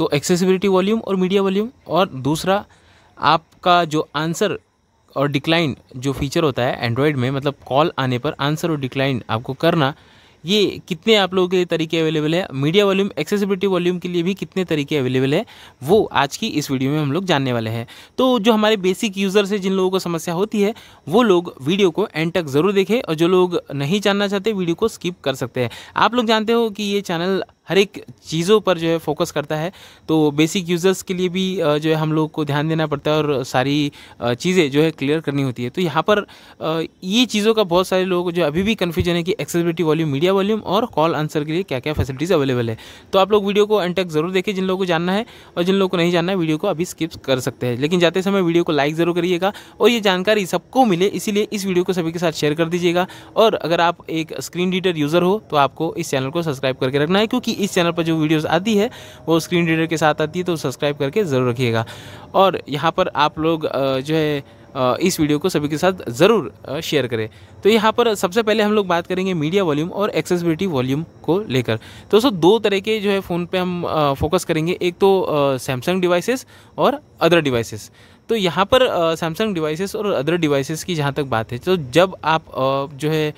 तो accessibility volume और media volume और दूसरा आपका जो आंसर और डिक्लाइन जो फीचर होता है एंड्रॉयड में मतलब कॉल आने पर आंसर और डिक्लाइन आपको करना ये कितने आप लोगों के लिए तरीके अवेलेबल है मीडिया वॉल्यूम एक्सेसिबिलिटी वॉल्यूम के लिए भी कितने तरीके अवेलेबल है वो आज की इस वीडियो में हम लोग जानने वाले हैं तो जो हमारे बेसिक यूज़र्स हैं जिन लोगों को समस्या होती है वो लोग वीडियो को एंड तक ज़रूर देखें और जो लोग नहीं जानना चाहते वीडियो को स्किप कर सकते हैं आप लोग जानते हो कि ये चैनल हर एक चीज़ों पर जो है फोकस करता है तो बेसिक यूज़र्स के लिए भी जो है हम लोग को ध्यान देना पड़ता है और सारी चीज़ें जो है क्लियर करनी होती है तो यहाँ पर ये चीज़ों का बहुत सारे लोग जो अभी भी कन्फ्यूजन है कि एक्सेसिबिलिटी वॉल्यूम मीडिया वॉल्यूम और कॉल आंसर के लिए क्या क्या फैसिलिटीज़ अवेलेबल है तो आप लोग वीडियो को एंड तक ज़रूर देखें जिन लोगों को जानना है और जिन लोगों को नहीं जानना है वीडियो को अभी स्किप कर सकते हैं लेकिन जाते समय वीडियो को लाइक ज़रूर करिएगा और ये जानकारी सबको मिले इसीलिए इस वीडियो को सभी के साथ शेयर कर दीजिएगा और अगर आप एक स्क्रीन रीडर यूज़र हो तो आपको इस चैनल को सब्सक्राइब करके रखना है क्योंकि इस चैनल पर जो वीडियोस आती है वो स्क्रीन रीडर के साथ आती है तो सब्सक्राइब करके ज़रूर रखिएगा और यहाँ पर आप लोग जो है इस वीडियो को सभी के साथ ज़रूर शेयर करें तो यहाँ पर सबसे पहले हम लोग बात करेंगे मीडिया वॉल्यूम और एक्सेसिबिलिटी वॉल्यूम को लेकर तो दोस्तों दो तरह के जो है फ़ोन पे हम फोकस करेंगे एक तो सैमसंग डिवाइसेस और अदर डिवाइसेस तो यहाँ पर सैमसंग डिवाइसेस और अदर डिवाइसेस की जहाँ तक बात है तो जब आप uh, जो है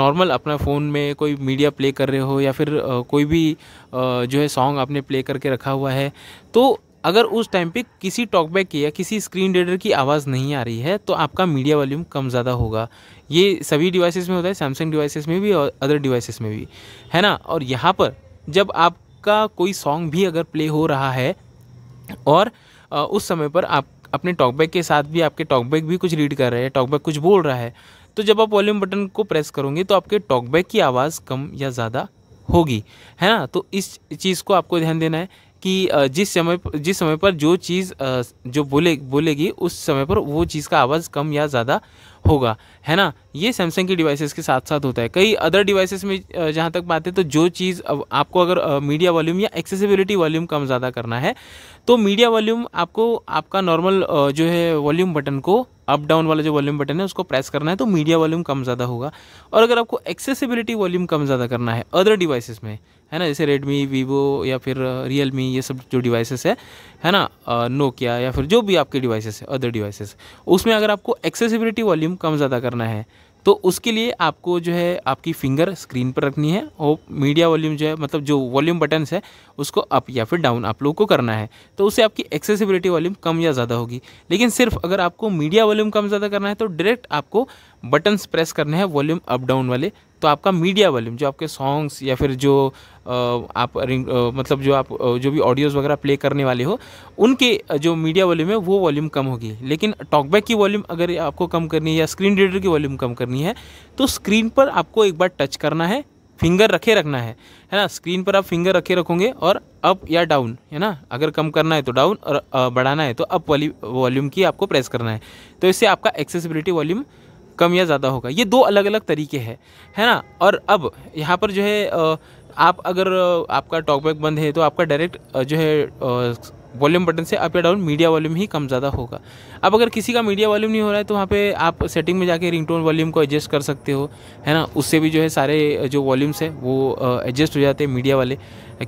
नॉर्मल अपना फ़ोन में कोई मीडिया प्ले कर रहे हो या फिर uh, कोई भी uh, जो है सॉन्ग आपने प्ले करके रखा हुआ है तो अगर उस टाइम पे किसी टॉकबैक की या किसी स्क्रीन रीडर की आवाज़ नहीं आ रही है तो आपका मीडिया वॉल्यूम कम ज़्यादा होगा ये सभी डिवाइसेस में होता है सैमसंग डिवाइसेस में भी और अदर डिवाइसेस में भी है ना और यहाँ पर जब आपका कोई सॉन्ग भी अगर प्ले हो रहा है और उस समय पर आप अपने टॉकबैक के साथ भी आपके टॉकबैक भी कुछ रीड कर रहे हैं टॉकबैक कुछ बोल रहा है तो जब आप वॉल्यूम बटन को प्रेस करोगे तो आपके टॉकबैक की आवाज़ कम या ज़्यादा होगी है ना तो इस चीज़ को आपको ध्यान देना है कि जिस समय जिस समय पर जो चीज़ जो बोले बोलेगी उस समय पर वो चीज़ का आवाज़ कम या ज़्यादा होगा है ना ये सैमसंग की डिवाइसेस के साथ साथ होता है कई अदर डिवाइसेस में जहाँ तक बात है तो जो चीज़ अब आपको अगर मीडिया वॉल्यूम या एक्सेसिबिलिटी वॉल्यूम कम ज़्यादा करना है तो मीडिया वॉल्यूम आपको आपका नॉर्मल जो है वॉल्यूम बटन को अप डाउन वाला जो वॉल्यूम बटन है उसको प्रेस करना है तो मीडिया वॉल्यूम कम ज़्यादा होगा और अगर आपको एक्सेसिबिलिटी वॉल्यूम कम ज़्यादा करना है अदर डिवाइसेस में है ना जैसे रेडमी वीवो या फिर रियल मी ये सब जो डिवाइसेस है है ना नोकिया या फिर जो भी आपके डिवाइसेस है अदर डिवाइसेस उसमें अगर आपको एक्सेसिबिलिटी वॉल्यूम कम ज़्यादा करना है तो उसके लिए आपको जो है आपकी फिंगर स्क्रीन पर रखनी है और मीडिया वॉल्यूम जो है मतलब जो वॉल्यूम बटन्स है उसको अप या फिर डाउन आप लोगों को करना है तो उससे आपकी एक्सेसिबिलिटी वॉल्यूम कम या ज़्यादा होगी लेकिन सिर्फ अगर आपको मीडिया वॉल्यूम कम ज़्यादा करना है तो डायरेक्ट आपको बटन्स प्रेस करने हैं वॉल्यूम अप डाउन वाले तो आपका मीडिया वॉल्यूम जो आपके सॉन्ग्स या फिर जो आप रिंग मतलब जो आप जो भी ऑडियोज़ वगैरह प्ले करने वाले हो उनके जो मीडिया वॉल्यूम है वो वॉल्यूम कम होगी लेकिन टॉकबैक की वॉल्यूम अगर आपको कम करनी है या स्क्रीन रीडर की वॉल्यूम कम करनी है तो स्क्रीन पर आपको एक बार टच करना है फिंगर रखे रखना है है ना स्क्रीन पर आप फिंगर रखे रखोगे और अप या डाउन है ना अगर कम करना है तो डाउन और बढ़ाना है तो अप वाली वॉल्यूम की आपको प्रेस करना है तो इससे आपका एक्सेसिबिलिटी वॉल्यूम कम या ज़्यादा होगा ये दो अलग अलग तरीके हैं है ना और अब यहाँ पर जो है आप अगर आपका टॉकबैक बंद है तो आपका डायरेक्ट जो है वॉल्यूम बटन से अप या डाउन मीडिया वॉल्यूम ही कम ज़्यादा होगा अब अगर किसी का मीडिया वॉल्यूम नहीं हो रहा है तो वहाँ पे आप सेटिंग में जाके रिंगटोन वॉल्यूम को एडजस्ट कर सकते हो है ना उससे भी जो है सारे जो वॉल्यूम्स हैं वो एडजस्ट हो जाते हैं मीडिया वाले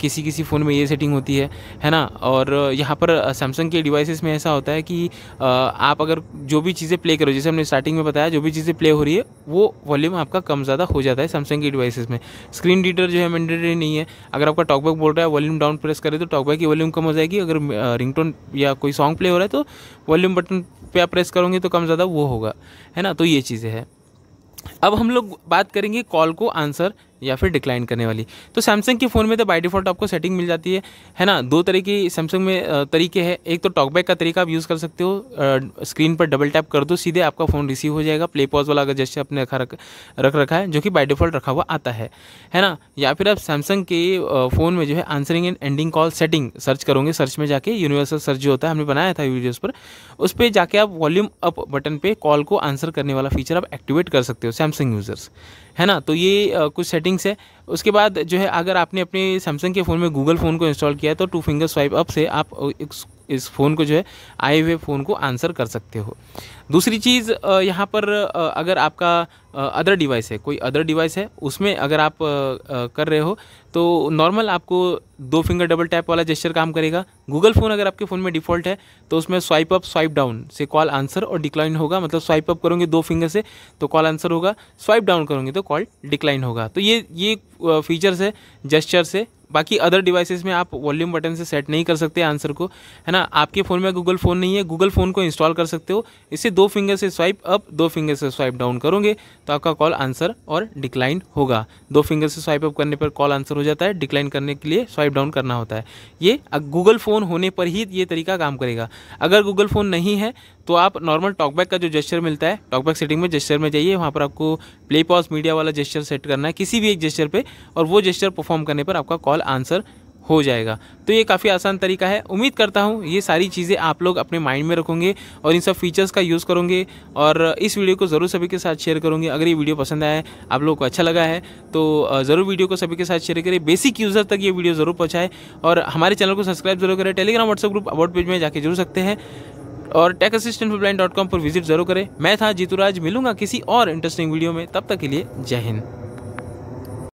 किसी किसी फ़ोन में ये सेटिंग होती है है ना और यहाँ पर सैमसंग के डिवाइसेस में ऐसा होता है कि आप अगर जो भी चीज़ें प्ले करो जैसे हमने स्टार्टिंग में बताया जो भी चीज़ें प्ले हो रही है वो वॉल्यूम आपका कम ज़्यादा हो जाता है सैमसंग के डिवाइसेस में स्क्रीन रीडर जो है मैंडेटरी नहीं है अगर आपका टॉकबैक बोल रहा है वॉल्यूम डाउन प्रेस करें तो टॉकबैक की वॉल्यूम कम हो जाएगी अगर रिंगटोन या कोई सॉन्ग प्ले हो रहा है तो वॉल्यूम बटन पे आप प्रेस करोगे तो कम ज़्यादा वो होगा है ना तो ये चीज़ें है अब हम लोग बात करेंगे कॉल को आंसर या फिर डिक्लाइन करने वाली तो सैमसंग के फ़ोन में तो बाई डिफ़ॉल्ट आपको सेटिंग मिल जाती है है ना दो तरह की सैमसंग में तरीके हैं एक तो टॉकबैक का तरीका आप यूज़ कर सकते हो स्क्रीन पर डबल टैप कर दो सीधे आपका फ़ोन रिसीव हो जाएगा प्ले पॉज वाला अगर जैसे आपने रखा रख रख रखा है जो कि बाई डिफ़ॉल्ट रखा हुआ आता है है ना या फिर आप सैमसंग के फ़ोन में जो है answering and ending call setting search करोगे सर्च में जाके यूनिवर्सल सर्च जो होता है हमने बनाया था वीडियोज़ पर उस पर जाके आप वॉल्यूम अप बटन पर कॉल को आंसर करने वाला फीचर आप एक्टिवेट कर सकते हो सैमसंग यूज़र्स है ना तो ये कुछ सेटिंग सेटिंग्स है उसके बाद जो है अगर आपने अपने सैमसंग के फ़ोन में गूगल फ़ोन को इंस्टॉल किया है तो टू फिंगर स्वाइप अप से आप इस फ़ोन को जो है आए हुए फ़ोन को आंसर कर सकते हो दूसरी चीज़ यहाँ पर अगर आपका अदर डिवाइस है कोई अदर डिवाइस है उसमें अगर आप कर रहे हो तो नॉर्मल आपको दो फिंगर डबल टैप वाला जेस्चर काम करेगा गूगल फ़ोन अगर आपके फ़ोन में डिफ़ॉल्ट है तो उसमें स्वाइप अप स्वाइप डाउन से कॉल आंसर और डिक्लाइन होगा मतलब स्वाइप अप करोगे दो फिंगर से तो कॉल आंसर होगा स्वाइप डाउन करोगे तो कॉल डिक्लाइन होगा तो ये ये फीचर्स है जेस्चर से बाकी अदर डिवाइसेस में आप वॉल्यूम बटन से सेट नहीं कर सकते आंसर को है ना आपके फ़ोन में गूगल फ़ोन नहीं है गूगल फ़ोन को इंस्टॉल कर सकते हो इससे दो फिंगर से स्वाइप अप दो फिंगर से स्वाइप डाउन करोगे तो आपका कॉल आंसर और डिक्लाइन होगा दो फिंगर से स्वाइप अप करने पर कॉल आंसर हो जाता है डिक्लाइन करने के लिए स्वाइप डाउन करना होता है ये गूगल फ़ोन होने पर ही ये तरीका काम करेगा अगर गूगल फ़ोन नहीं है तो आप नॉर्मल टॉकबैक का जो जेस्चर मिलता है टॉकबैक सेटिंग में जेस्चर में जाइए वहाँ पर आपको प्ले पॉज मीडिया वाला जेस्चर सेट करना है किसी भी एक जेस्चर पर और वो जेस्चर परफॉर्म करने पर आपका कॉल ऑल आंसर हो जाएगा तो ये काफ़ी आसान तरीका है उम्मीद करता हूँ ये सारी चीज़ें आप लोग अपने माइंड में रखोगे और इन सब फीचर्स का यूज़ करोगे और इस वीडियो को ज़रूर सभी के साथ शेयर करूँगी अगर ये वीडियो पसंद आया है आप लोगों को अच्छा लगा है तो ज़रूर वीडियो को सभी के साथ शेयर करें बेसिक यूज़र तक ये वीडियो ज़रूर पहुँचाए और हमारे चैनल को सब्सक्राइब जरूर करें Telegram WhatsApp group about page में जाकर जरूर सकते हैं और टेक असिस्टेंट डॉट कॉम पर विजिट जरूर करें मैं था जीतूराज मिलूंगा किसी और इंटरेस्टिंग वीडियो में तब तक के लिए जय हिंद